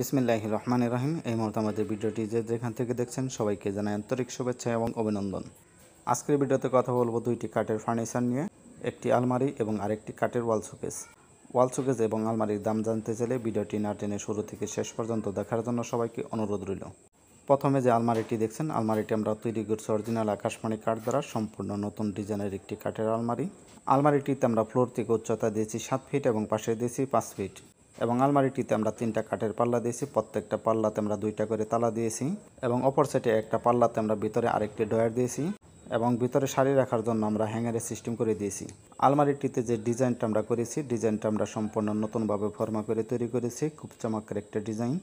বিসমিল্লাহ রহমান রহিম এই মুহূর্তে আমাদের ভিডিওটি যে যেখান থেকে দেখছেন সবাইকে জানাই আন্তরিক শুভেচ্ছা এবং অভিনন্দন আজকের ভিডিওতে কথা বলবো দুইটি কাঠের ফার্নিচার নিয়ে একটি আলমারি এবং আরেকটি কাঠের ওয়াল শোকেস ওয়াল শোকেস এবং আলমারির দাম জানতে চাইলে ভিডিওটি না টেনে শুরু থেকে শেষ পর্যন্ত দেখার জন্য সবাইকে অনুরোধ রইল প্রথমে যে আলমারিটি দেখছেন আলমারিটি আমরা তৈরি করছি অরিজিনাল আকাশমণি কাঠ দ্বারা সম্পূর্ণ নতুন ডিজাইনের একটি কাঠের আলমারি আলমারিটিতে আমরা ফ্লোর থেকে উচ্চতা দিয়েছি সাত ফিট এবং পাশে দিয়েছি পাঁচ ফিট এবং আলমারিটিতে আমরা তিনটা কাঠের পাল্লা দিয়েছি প্রত্যেকটা পাল্লাতে আমরা দুইটা করে তালা দিয়েছি এবং অপর সাইডে একটা পাল্লাতে আমরা ভিতরে আরেকটি ডয়ার দিয়েছি এবং ভিতরে শাড়ি রাখার জন্য আমরা হ্যাঙ্গারের সিস্টেম করে দিয়েছি আলমারিটিতে যে ডিজাইনটা আমরা করেছি ডিজাইনটা আমরা সম্পূর্ণ নতুনভাবে ফর্মা করে তৈরি করেছি খুব চমৎকার একটা ডিজাইন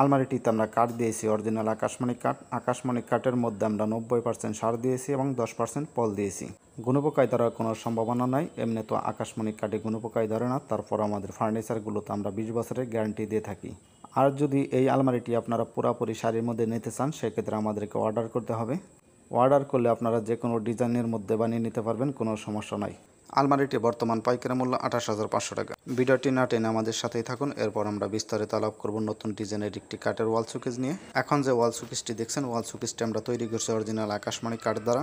আলমারিটিতে আমরা কাঠ দিয়েছি অরিজিনাল আকাশমণি কাঠ আকাশমণি কাঠের মধ্যে আমরা নব্বই পার্সেন্ট সার দিয়েছি এবং দশ পার্সেন্ট পল দিয়েছি গুণপোকায় ধরার কোনো সম্ভাবনা নাই এমনি তো আকাশমণি কাঠে গুণপোকায় ধরে না তারপর আমাদের ফার্নিচারগুলোতে আমরা বিশ বছরের গ্যারান্টি দিয়ে থাকি আর যদি এই আলমারিটি আপনারা পুরাপুরি শাড়ির মধ্যে নিতে চান সেক্ষেত্রে আমাদেরকে অর্ডার করতে হবে অর্ডার করলে আপনারা যে কোনো ডিজাইনের মধ্যে বানিয়ে নিতে পারবেন কোনো সমস্যা নাই আলমারিটি বর্তমান পাইকারি মূল্য আঠাশ হাজার পাঁচশো টাকা ভিডিওটি না টেনে আমাদের সাথেই থাকুন এরপর আমরা বিস্তারিত আলাপ করব নতুন ডিজাইনের একটি কাঠের ওয়াল সুকিজ নিয়ে এখন যে ওয়াল সুকিজটি দেখছেন ওয়াল সুকিজটি আমরা তৈরি করছি অরিজিনাল আকাশমণি কাঠ দ্বারা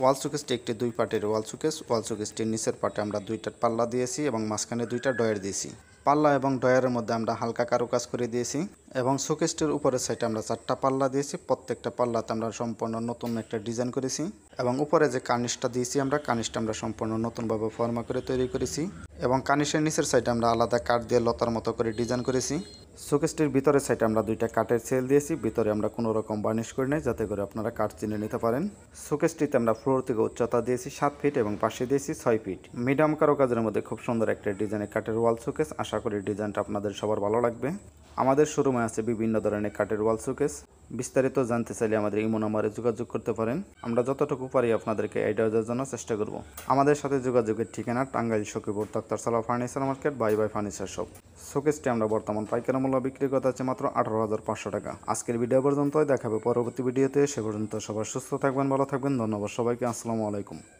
ওয়াল সুকেজটি একটি দুই পার্টের ওয়াল সুকেজ ওয়াল সুকেজটির নিচের পার্টে আমরা দুইটা পাল্লা দিয়েছি এবং মাঝখানে দুইটা ডয়ের দিয়েছি পাল্লা এবং ডয়ারের মধ্যে আমরা হালকা কারুকাজ করে দিয়েছি এবং শোকেস্টের উপরের সাইডে আমরা চারটা পাল্লা দিয়েছি প্রত্যেকটা পাল্লাতে আমরা সম্পূর্ণ নতুন একটা ডিজাইন করেছি এবং উপরে যে কানিসটা দিয়েছি আমরা কানিসটা আমরা সম্পূর্ণ নতুনভাবে ফর্মা করে তৈরি করেছি এবং কানিসের নিচের সাইডে আমরা আলাদা কাঠ দিয়ে লতার মতো করে ডিজাইন করেছি শোকেস্টের ভিতরের সাইডে আমরা দুইটা কাঠের সেল দিয়েছি ভিতরে আমরা কোনো রকম বার্নিশ করি নাই যাতে করে আপনারা কাঠ চিনে নিতে পারেন শোকেসটিতে আমরা ফ্লোর থেকে উচ্চতা দিয়েছি সাত ফিট এবং পাশে দিয়েছি ছয় ফিট মিডিয়াম কারো কাজের মধ্যে খুব সুন্দর একটা ডিজাইনের কাঠের ওয়াল শোকেস আশা করি ডিজাইনটা আপনাদের সবার ভালো লাগবে আমাদের শোরুমে আছে বিভিন্ন ধরনের কাঠের ওয়াল শোকেস বিস্তারিত জানতে চাইলে আমাদের ইমো নম্বরে যোগাযোগ করতে পারেন আমরা যতটুকু পারি আপনাদেরকে আইডিয়া দেওয়ার জন্য চেষ্টা করব আমাদের সাথে যোগাযোগের ঠিকানা টাঙ্গাইল সকিপুর তক্তারসালা ফার্নিচার মার্কেট বাই বাই ফার্নিচার শপ শোকেসটি আমরা বর্তমান পাইকারি মূল্য বিক্রি করতে আছে মাত্র আঠারো হাজার পাঁচশো টাকা আজকের ভিডিও পর্যন্ত দেখাবে পরবর্তী ভিডিওতে সে পর্যন্ত সবার সুস্থ থাকবেন ভালো থাকবেন ধন্যবাদ সবাইকে আসসালামু আলাইকুম